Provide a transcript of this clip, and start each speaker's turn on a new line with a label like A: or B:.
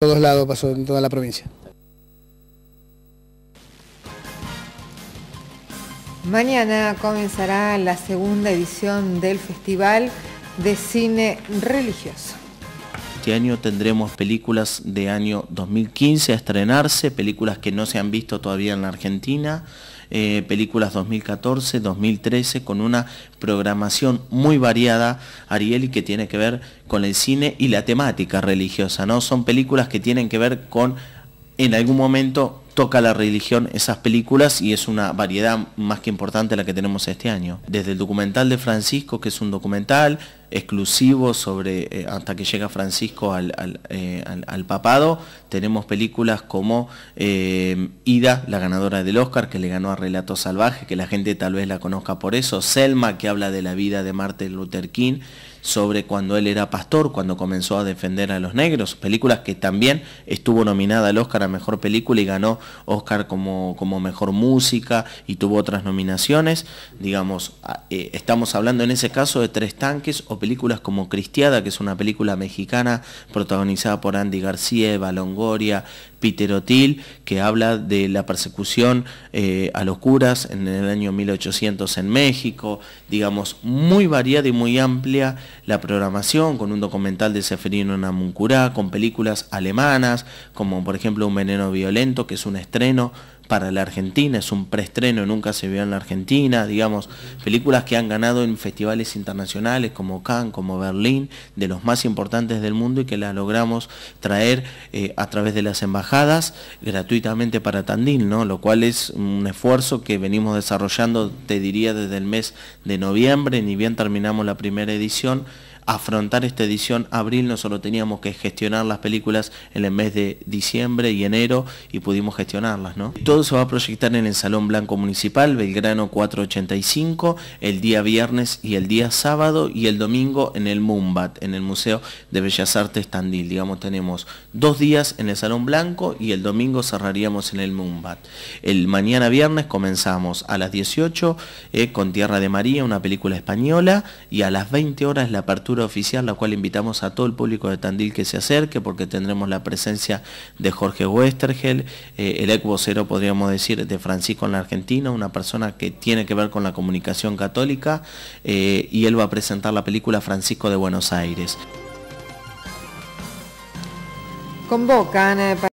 A: todos lados pasó, en toda la provincia. Mañana comenzará la segunda edición del Festival de Cine Religioso. Este año tendremos películas de año 2015 a estrenarse, películas que no se han visto todavía en la Argentina. Eh, películas 2014, 2013, con una programación muy variada, Ariel, y que tiene que ver con el cine y la temática religiosa, ¿no? Son películas que tienen que ver con, en algún momento, toca la religión esas películas y es una variedad más que importante la que tenemos este año. Desde el documental de Francisco, que es un documental, exclusivo sobre, eh, hasta que llega Francisco al, eh, papado, tenemos películas como eh, Ida, la ganadora del Oscar, que le ganó a Relato Salvaje, que la gente tal vez la conozca por eso, Selma, que habla de la vida de Martin Luther King, sobre cuando él era pastor, cuando comenzó a defender a los negros, películas que también estuvo nominada al Oscar a Mejor Película y ganó Oscar como, como Mejor Música y tuvo otras nominaciones. Digamos, estamos hablando en ese caso de tres tanques o películas como Cristiada, que es una película mexicana protagonizada por Andy García, Balongoria, Peter O'Till que habla de la persecución eh, a los curas en el año 1800 en México, digamos, muy variada y muy amplia la programación, con un documental de Seferino Namuncurá, con películas alemanas, como por ejemplo Un veneno violento, que es un estreno para la Argentina, es un preestreno, nunca se vio en la Argentina, digamos, películas que han ganado en festivales internacionales como Cannes, como Berlín, de los más importantes del mundo y que las logramos traer eh, a través de las embajadas gratuitamente para Tandil, ¿no? lo cual es un esfuerzo que venimos desarrollando, te diría, desde el mes de noviembre, ni bien terminamos la primera edición afrontar esta edición abril, no solo teníamos que gestionar las películas en el mes de diciembre y enero y pudimos gestionarlas, ¿no? Todo se va a proyectar en el Salón Blanco Municipal, Belgrano 485, el día viernes y el día sábado y el domingo en el Mumbat, en el Museo de Bellas Artes Tandil. Digamos, tenemos dos días en el Salón Blanco y el domingo cerraríamos en el Mumbat. El mañana viernes comenzamos a las 18 eh, con Tierra de María, una película española, y a las 20 horas la apertura oficial, la cual invitamos a todo el público de Tandil que se acerque, porque tendremos la presencia de Jorge Westergel, eh, el ex vocero, podríamos decir, de Francisco en la Argentina, una persona que tiene que ver con la comunicación católica, eh, y él va a presentar la película Francisco de Buenos Aires. Convocan. Eh,